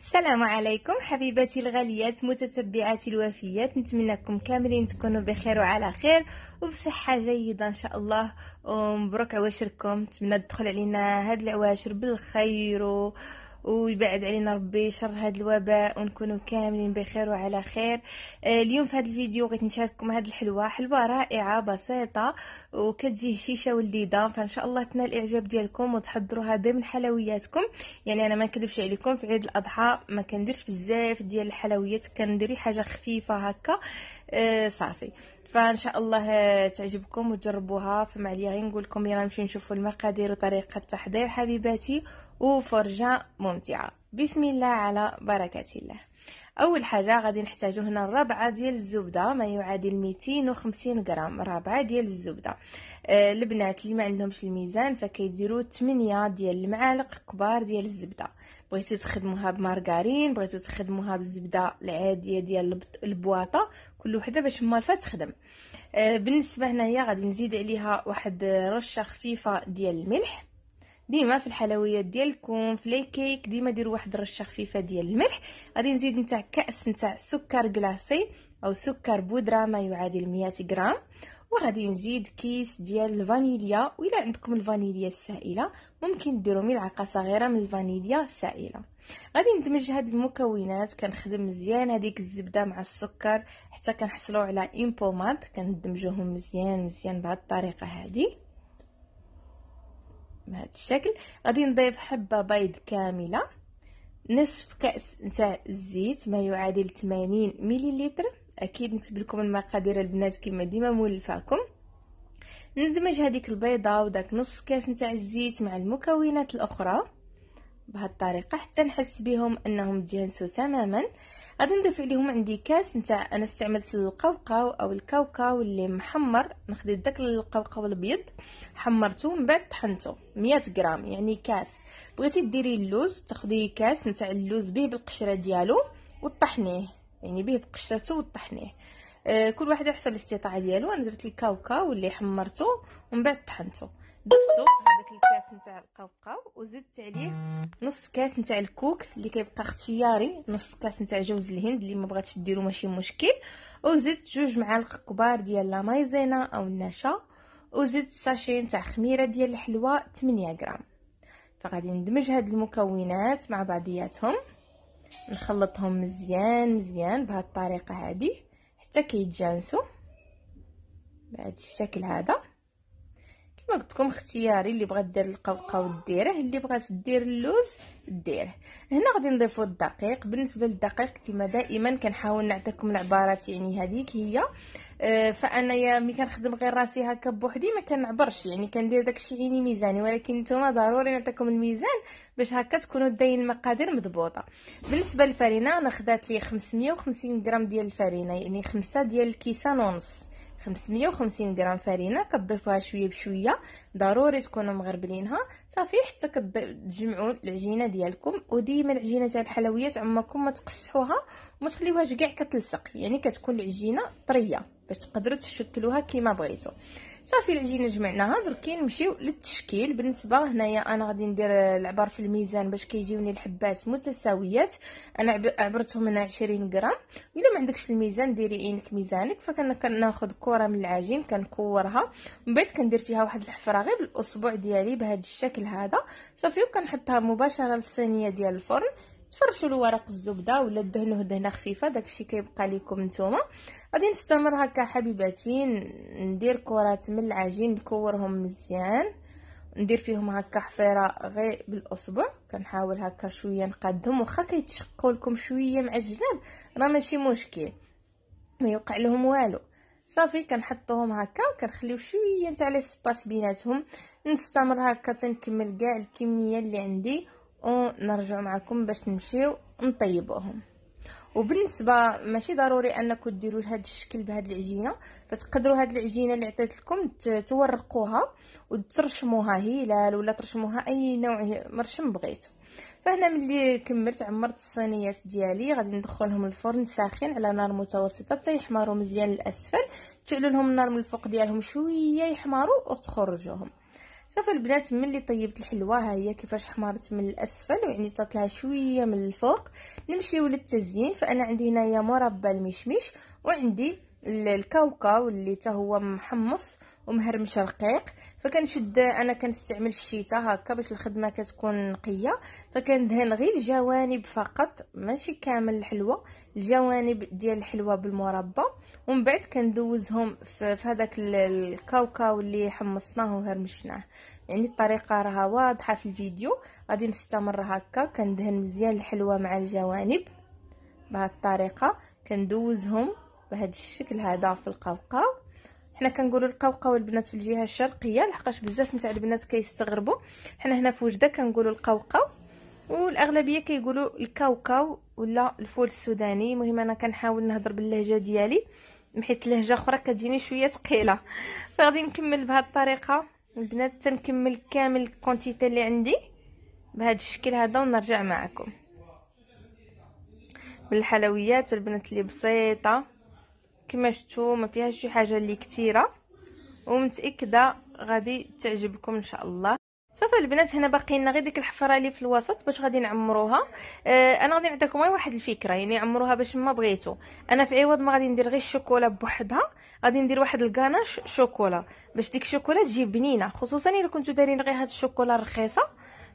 السلام عليكم حبيباتي الغاليات متتبعاتي الوفيات نتمنىكم كاملين تكونوا بخير وعلى خير وبصحه جيده ان شاء الله ومبروك عواشركم نتمنى تدخل علينا هاد العواشر بالخير و... ويبعد علينا ربي شر هذا الوباء ونكونوا كاملين بخير وعلى خير آه، اليوم في هذا الفيديو بغيت نشارككم هذه الحلوه حلوه رائعه بسيطه وكتجي هشيشه ولذيذه فان شاء الله تنال الاعجاب ديالكم وتحضروها ضمن حلوياتكم يعني انا ما نكذبش عليكم في عيد الاضحى ما كنديرش بزاف ديال الحلويات كندير حاجه خفيفه هكا أه صافي فان شاء الله تعجبكم وتجربوها فما عليا غير نقول لكم يلا نمشيو نشوفوا المقادير وطريقه التحضير حبيباتي وفرجه ممتعه بسم الله على بركه الله اول حاجه غادي نحتاجو هنا ربعه ديال الزبده ما يعادل 250 غرام ربعه ديال الزبده آه البنات اللي ما عندهمش الميزان فكيديروا 8 ديال المعالق كبار ديال الزبده بغيتو تخدموها بمارغارين بغيتو تخدموها بالزبده العاديه ديال البواطه كل وحده باش مالفه تخدم آه بالنسبه هنايا غادي نزيد عليها واحد رشه خفيفه ديال الملح ديما في الحلويات ديالكم في لي كيك ديما ديروا واحد الرشه خفيفه ديال الملح غادي نزيد نتاع كاس نتاع سكر كلاصي او سكر بودره ما يعادل 100 غرام وغادي نزيد كيس ديال الفانيليا و الا عندكم الفانيليا السائله ممكن ديروا ملعقه صغيره من الفانيليا السائله غادي ندمج هاد المكونات كنخدم مزيان هذيك الزبده مع السكر حتى كنحصلوا على امبوماد كندمجوهم مزيان مزيان بهاد الطريقه هذه بهذا الشكل غادي نضيف حبه بيض كامله نصف كاس نتاع الزيت ما يعادل 80 مليلتر اكيد نكتب لكم المقادير البنات كما ديما مولفاكم ندمج هذيك البيضه وداك نص كاس نتاع الزيت مع المكونات الاخرى بهاد الطريقه حتى نحس بهم انهم ديانسو تماما غادي نضيف عليهم عندي كاس نتاع انا استعملت القوقاو او الكاوكاو اللي محمر نخدي داك القوقاو الابيض حمرته من بعد طحنته 100 غرام يعني كاس بغيتي ديري اللوز تاخدي كاس نتاع اللوز به بالقشره ديالو وطحنيه يعني به بقشرته وطحنيه آه كل واحد على حسب الاستطاعه ديالو انا درت الكاوكاو اللي حمرته ومن بعد طحنته ضفتو هذاك الكاس نتاع القوقاو وزدت عليه نص كاس نتاع الكوك اللي كيبقى اختياري نص كاس نتاع جوز الهند اللي ما بغاتش ديرو ماشي مشكل وزدت جوج معالق كبار ديال لا مايزينا او النشا وزدت ساشي نتاع خميره ديال الحلوى 8 غرام فغادي ندمج هاد المكونات مع بعضياتهم نخلطهم مزيان مزيان بهاد الطريقه هادي حتى كيتجانسوا بهاد الشكل هذا قلت لكم اختياري اللي بغات دير القوقاو ديره اللي بغات دير اللوز ديره هنا غادي نضيفو الدقيق بالنسبه للدقيق كما دائما كنحاول نعطيكم العبارات يعني هذيك هي فانا آه، فانايا ملي كنخدم غير راسي هكا بوحدي ما كنعبرش يعني كندير داكشي عيني ميزاني ولكن نتوما ضروري نعطيكم الميزان باش هكا تكونوا داين المقادير مضبوطه بالنسبه للفرينه انا خدات لي 550 غرام ديال الفرينه يعني خمسة ديال الكيسان ونص 550 غرام فرينه كتضيفوها شويه بشويه ضروري تكونوا مغربلينها صافي حتى كتجمعوا العجينه ديالكم وديما العجينه تاع الحلويات عمركم ما تقشحوها وما تخليوهاش كاع كتلصق يعني كتكون العجينه طريه باش تقدروا تشكلوها كيما بغيتو صافي العجينه جمعناها درك كي نمشيو للتشكيل بالنسبه هنايا انا غادي ندير العبار في الميزان باش كيجيوني الحبات متساويات انا عبرتهم هنا 20 غرام الا ما عندكش الميزان ديري عينك ميزانك فكناخذ كره من العجين كنكورها من بعد كندير فيها واحد الحفره غير بالاصبع ديالي بهذا الشكل هذا صافي وكنحطها مباشره للصينيه ديال الفرن تفرشوا الورق الزبده ولا دهنوه دهنه خفيفه داكشي كيبقى لكم نتوما غادي نستمر هكا حبيباتي ندير كرات من العجين نكورهم مزيان ندير فيهم هكا حفيره غير بالاصبع كنحاول هكا شويه نقادهم واخا كيتشقوا لكم شويه مع الجناب راه ماشي مشكل ما يوقع لهم والو صافي كنحطوهم هكا وكنخليو شويه نتاع لي سباس بيناتهم نستمر هكا تنكمل كاع الكميه اللي عندي ونرجع معكم باش نمشيو نطيبوهم وبالنسبه ماشي ضروري انكم ديروا هذا الشكل بهذه العجينه فتقدروا هذه العجينه اللي عطيت لكم تورقوها وترشموها هلال ولا ترشموها اي نوع مرشم بغيتو فهنا ملي كملت عمرت الصينيات ديالي غادي ندخلهم الفرن ساخن على نار متوسطه حتى يحمروا مزيان الاسفل تعلو لهم النار من الفوق ديالهم شويه يحمروا وتخرجوهم صافي البنات ملي طيبت الحلوه ها هي كيفاش حمرت من الاسفل ويعني طات لها شويه من الفوق نمشيو للتزيين فانا عندي هنايا مربى المشمش وعندي الكاوكاو اللي حتى هو محمص ومهرمش رقيق فكنشد انا كنستعمل الشيتا هكا باش الخدمه كتكون نقيه فكندهن غير الجوانب فقط ماشي كامل الحلوى الجوانب ديال الحلوى بالمربى ومن بعد كندوزهم في, في هذاك الكاوكاو اللي حمصناه وهرمشناه يعني الطريقه راها واضحه في الفيديو غادي نستمر هكا كندهن مزيان الحلوى مع الجوانب بهذه الطريقه كندوزهم بهذا الشكل هذا في القوقاو حنا كنقولوا القوقو البنات في الجهه الشرقيه لحقاش بزاف نتاع البنات كيستغربوا حنا هنا في وجده كنقولوا القوقو والاغلبيه كيقولوا الكاوكاو ولا الفول السوداني المهم انا كنحاول نهضر باللهجه ديالي حيت اللهجه اخرى كتجيني شويه ثقيله فغادي نكمل بهذه الطريقه البنات تنكمل كامل الكونتيتي اللي عندي بهذا الشكل هذا ونرجع معكم من الحلويات البنات اللي بسيطه كما شفتوا ما فيهاش شي حاجه اللي كثيره ومتاكده غادي تعجبكم ان شاء الله صافي البنات هنا باقي لنا غير ديك الحفره اللي في الوسط باش غادي نعمروها آه انا غادي نعطيكم غير واحد الفكره يعني عمروها باش ما بغيتو انا في عوض ما غادي ندير غير الشوكولا بوحدها غادي ندير واحد الكاناش شوكولا باش ديك الشوكولا تجي بنينه خصوصا الا كنتو دايرين غير هاد الشوكولا الرخيصه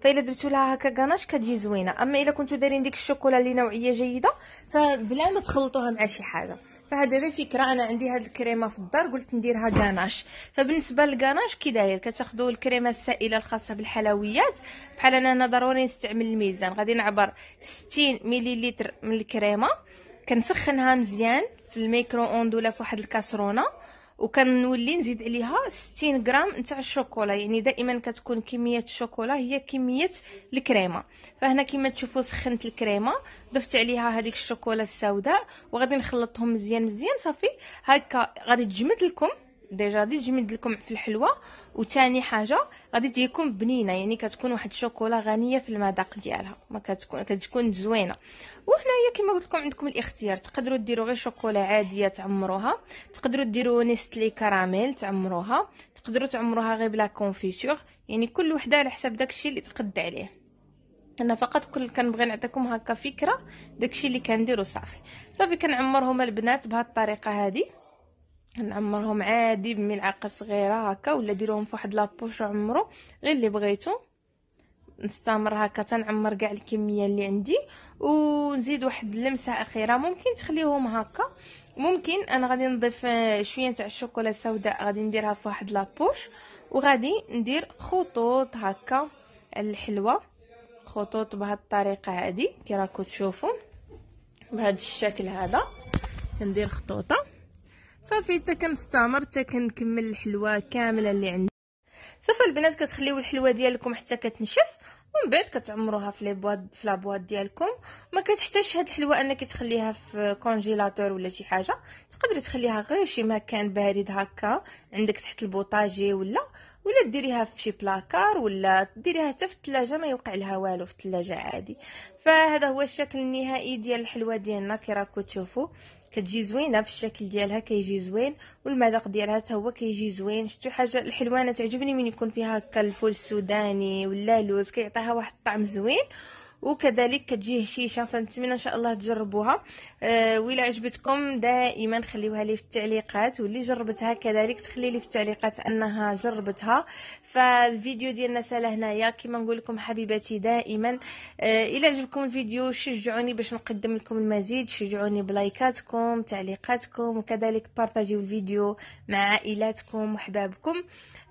فالا درتو لها هكا كاناش كتجي زوينه اما الا كنتو دايرين ديك الشوكولا اللي نوعيه جيده فبلا ما تخلطوها مع شي حاجه فهذا غير فكره انا عندي هاد الكريمه في الدار قلت نديرها غاناش فبالنسبه للغاناش كي داير يعني كتاخذوا الكريمه السائله الخاصه بالحلويات بحال انا هنا ضروري نستعمل الميزان غادي نعبر 60 مليلتر من الكريمه كنسخنها مزيان في الميكرو اوند ولا في واحد الكاسرونه وكنولي نزيد عليها 60 غرام نتاع الشوكولا يعني دائما كتكون كميه الشوكولا هي كميه الكريمه فهنا كما تشوفوا سخنت الكريمه ضفت عليها هذيك الشوكولا السوداء وغادي نخلطهم مزيان مزيان صافي هكا غادي تجمد لكم ديجا غادي تجي لكم في الحلوى وثاني حاجه غادي تجيكم بنينه يعني كتكون واحد الشوكولا غنيه في المذاق ديالها ما كتكون كتكون زوينه وهنايا كما قلت لكم عندكم الاختيار تقدروا ديروا غير شوكولا عاديه تعمروها تقدروا ديروا نيستلي كراميل تعمروها تقدروا تعمروها غير بلا كونفيتور يعني كل وحده على حسب داكشي اللي تقد عليه انا فقط كل كنبغي نعطيكم هكا فكره داكشي اللي كنديروا صافي صافي كنعمرهم البنات بهاد الطريقه هذه نعمرهم عادي بملعقه صغيره هكا ولا ديروهم فواحد لابوش عمرو غير اللي بغيتو نستمر هكا تنعمر كاع الكميه اللي عندي ونزيد واحد اللمسه اخيره ممكن تخليهم هكا ممكن انا غادي نضيف آه، شويه تاع الشوكولا سوداء غادي نديرها في واحد لابوش وغادي ندير خطوط هكا على الحلوه خطوط بهاد الطريقه هادي كي راكم تشوفوا بهذا الشكل هذا ندير خطوطه صافي حتى كنستمر حتى كنكمل الحلوه كامله اللي عندي صافي البنات كتخليو الحلوه ديالكم حتى كتنشف ومن بعد كتعمروها في لي بواط في لابواط ديالكم ما كتحتاجش هاد الحلوه انك تخليها في كونجيلاتور ولا شي حاجه تقدري تخليها غير شي مكان بارد هكا عندك تحت البوطاجي ولا ولا ديريها في شي بلاكار ولا ديريها حتى في الثلاجه ما يوقع لها والو في الثلاجه عادي فهذا هو الشكل النهائي ديال الحلوه ديالنا كي راكم تشوفوا كتجي زوينه في الشكل ديالها كيجي زوين والمذاق ديالها حتى هو كيجي زوين شتي حاجه الحلوانه تعجبني من يكون فيها هكا الفول السوداني ولا اللوز كيعطيها واحد الطعم زوين وكذلك كتجي هشيشه فنتمنى ان شاء الله تجربوها أه ولا عجبتكم دائما خليوها لي في التعليقات واللي جربتها كذلك تخلي لي في التعليقات انها جربتها فالفيديو ديالنا سالا هنايا كما نقول لكم حبيباتي دائما آه، الى عجبكم الفيديو شجعوني باش نقدم لكم المزيد شجعوني بلايكاتكم تعليقاتكم وكذلك بارطاجيو الفيديو مع عائلاتكم وحبابكم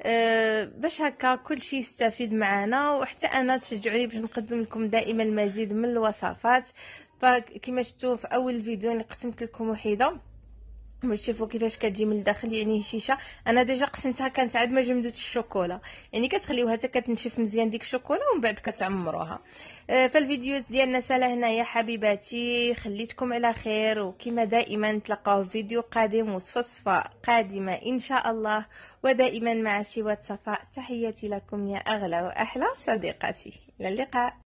آه، باش هكا كلشي يستفيد معنا وحتى انا تشجعوني باش نقدم لكم دائما دائما مزيد من الوصفات فكما طيب، شفتوا في اول فيديو انا قسمت لكم وحده ملي تشوفوا كيفاش كتجي من الداخل يعني هشيشه انا ديجا قسمتها كانت عاد ما جمدت الشوكولا يعني كتخليوها حتى كتنشف مزيان ديك الشوكولا ومن بعد كتعمروها آه، فالفيديو ديالنا سالا هنا يا حبيباتي خليتكم على خير وكما دائما نتلاقاو في فيديو قادم وصفه صفة قادمه ان شاء الله ودائما مع شيوات صفاء تحياتي لكم يا اغلى واحلى صديقاتي الى اللقاء